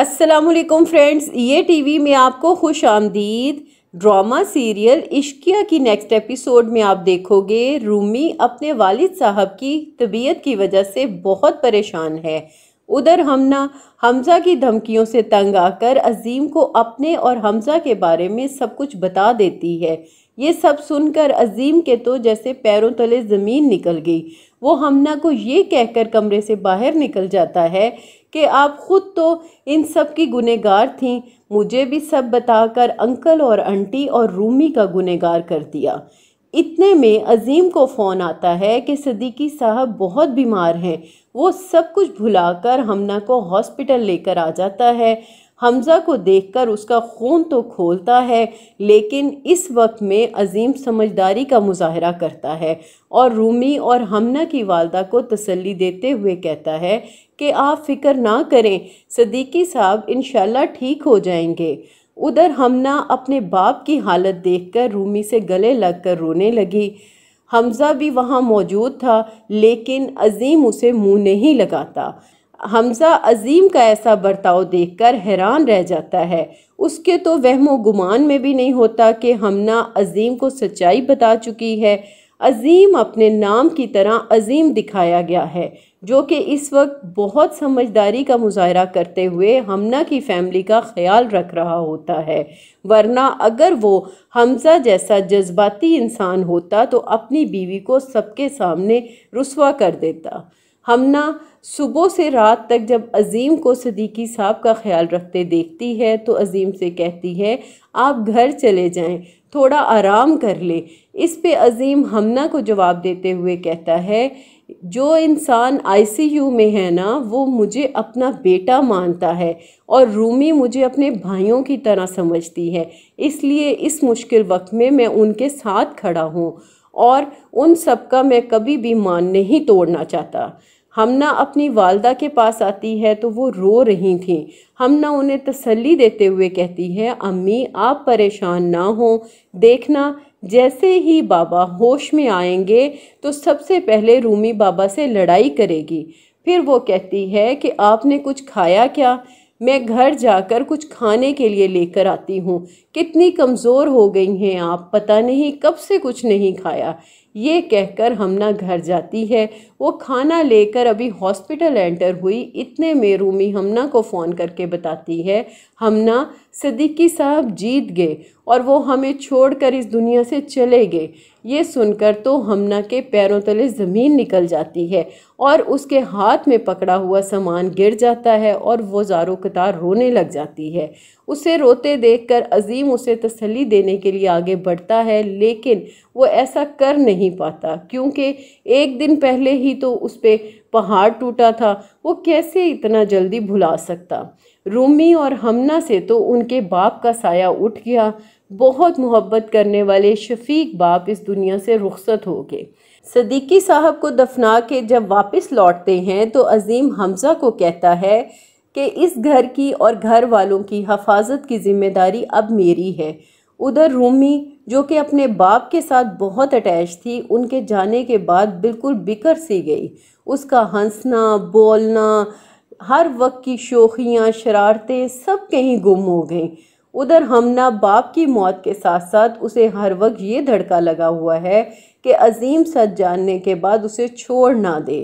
Aslam friends ये TV में आपको खुश आमदीद ड्रामा सीरियल इश्किया की नेक्स्ट एपिसोड में आप देखोगे रूमी अपने वालिद साहब की तबीयत की वजह से बहुत परेशान है उधर हमना हमज़ा की धमकियों से तंग आकर अजीम को अपने और हमज़ा के बारे में सब कुछ बता देती है ये सब सुनकर अजीम के तो जैसे पैरों तले ज़मीन निकल गई वो हमना को ये कहकर कमरे से बाहर निकल जाता है कि आप ख़ुद तो इन सब की गुनहगार थीं मुझे भी सब बताकर अंकल और आंटी और रूमी का गुनहगार कर दिया इतने में अजीम को फ़ोन आता है कि सदीकी साहब बहुत बीमार हैं वो सब कुछ भुलाकर हमना को हॉस्पिटल लेकर आ जाता है हमज़ा को देखकर उसका खून तो खोलता है लेकिन इस वक्त में अजीम समझदारी का मुजाहरा करता है और रूमी और हमना की वालदा को तसल्ली देते हुए कहता है कि आप फ़िक्र ना करें सदीकी साहब इन ठीक हो जाएंगे उधर हमना अपने बाप की हालत देखकर रूमी से गले लगकर रोने लगी हमज़ा भी वहाँ मौजूद था लेकिन अजीम उसे मुँह नहीं लगाता हमज़ा अजीम का ऐसा बर्ताव देखकर हैरान रह जाता है उसके तो वहमो गुमान में भी नहीं होता कि हमना अजीम को सच्चाई बता चुकी है अजीम अपने नाम की तरह अजीम दिखाया गया है जो कि इस वक्त बहुत समझदारी का मुजाहरा करते हुए हमना की फैमिली का ख्याल रख रहा होता है वरना अगर वो हमज़ा जैसा जज्बाती इंसान होता तो अपनी बीवी को सबके सामने रसवा कर देता हम ना सुबह से रात तक जब अजीम को सदीकी साहब का ख्याल रखते देखती है तो अजीम से कहती है आप घर चले जाएं थोड़ा आराम कर ले इस पे अजीम हमना को जवाब देते हुए कहता है जो इंसान आईसीयू में है ना वो मुझे अपना बेटा मानता है और रूमी मुझे अपने भाइयों की तरह समझती है इसलिए इस मुश्किल वक्त में मैं उनके साथ खड़ा हूँ और उन सब का मैं कभी भी मान नहीं तोड़ना चाहता हमना अपनी वालदा के पास आती है तो वो रो रही हम हमना उन्हें तसल्ली देते हुए कहती है अम्मी आप परेशान ना हो देखना जैसे ही बाबा होश में आएंगे तो सबसे पहले रूमी बाबा से लड़ाई करेगी फिर वो कहती है कि आपने कुछ खाया क्या मैं घर जाकर कुछ खाने के लिए लेकर आती हूँ कितनी कमज़ोर हो गई हैं आप पता नहीं कब से कुछ नहीं खाया ये कहकर हमना घर जाती है वो खाना लेकर अभी हॉस्पिटल एंटर हुई इतने में रूमी हमना को फ़ोन करके बताती है हमना सदीकी साहब जीत गए और वो हमें छोड़कर इस दुनिया से चले गए ये सुनकर तो हमना के पैरों तले ज़मीन निकल जाती है और उसके हाथ में पकड़ा हुआ सामान गिर जाता है और वो जारो कतार रोने लग जाती है उसे रोते देखकर अजीम उसे तसली देने के लिए आगे बढ़ता है लेकिन वो ऐसा कर नहीं पाता क्योंकि एक दिन पहले ही तो उस पर पहाड़ टूटा था वो कैसे इतना जल्दी भुला सकता रूमी और हमना से तो उनके बाप का साया उठ गया बहुत मोहब्बत करने वाले शफीक बाप इस दुनिया से रुखसत हो गए सदीकी साहब को दफना के जब वापस लौटते हैं तो अजीम हमज़ा को कहता है कि इस घर की और घर वालों की हफाजत की ज़िम्मेदारी अब मेरी है उधर रूमी जो कि अपने बाप के साथ बहुत अटैच थी उनके जाने के बाद बिल्कुल बिकर सी गई उसका हंसना बोलना हर वक्त की शोखियाँ शरारतें सब कहीं गुम हो गई उधर हमना बाप की मौत के साथ साथ उसे हर वक्त ये धड़का लगा हुआ है कि अजीम सच जानने के बाद उसे छोड़ ना दे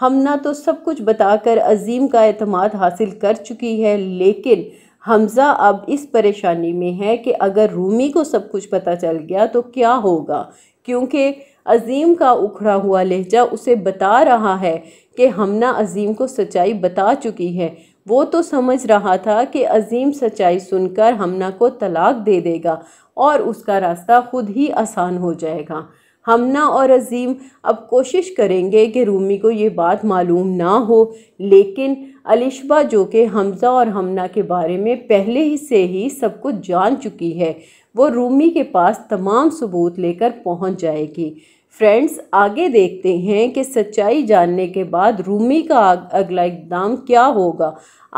हमना तो सब कुछ बताकर अजीम का अतमाद हासिल कर चुकी है लेकिन हमज़ा अब इस परेशानी में है कि अगर रूमी को सब कुछ पता चल गया तो क्या होगा क्योंकि अजीम का उखड़ा हुआ लहजा उसे बता रहा है कि हमना अजीम को सच्चाई बता चुकी है वो तो समझ रहा था कि अजीम सच्चाई सुनकर हमना को तलाक दे देगा और उसका रास्ता खुद ही आसान हो जाएगा हमना और अजीम अब कोशिश करेंगे कि रूमी को ये बात मालूम ना हो लेकिन अलिशबा जो कि हमज़ा और हमना के बारे में पहले ही से ही सब कुछ जान चुकी है वो रूमी के पास तमाम सबूत लेकर पहुंच जाएगी फ्रेंड्स आगे देखते हैं कि सच्चाई जानने के बाद रूमी का अगला इकदाम क्या होगा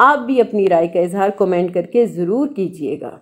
आप भी अपनी राय का इजहार कमेंट करके ज़रूर कीजिएगा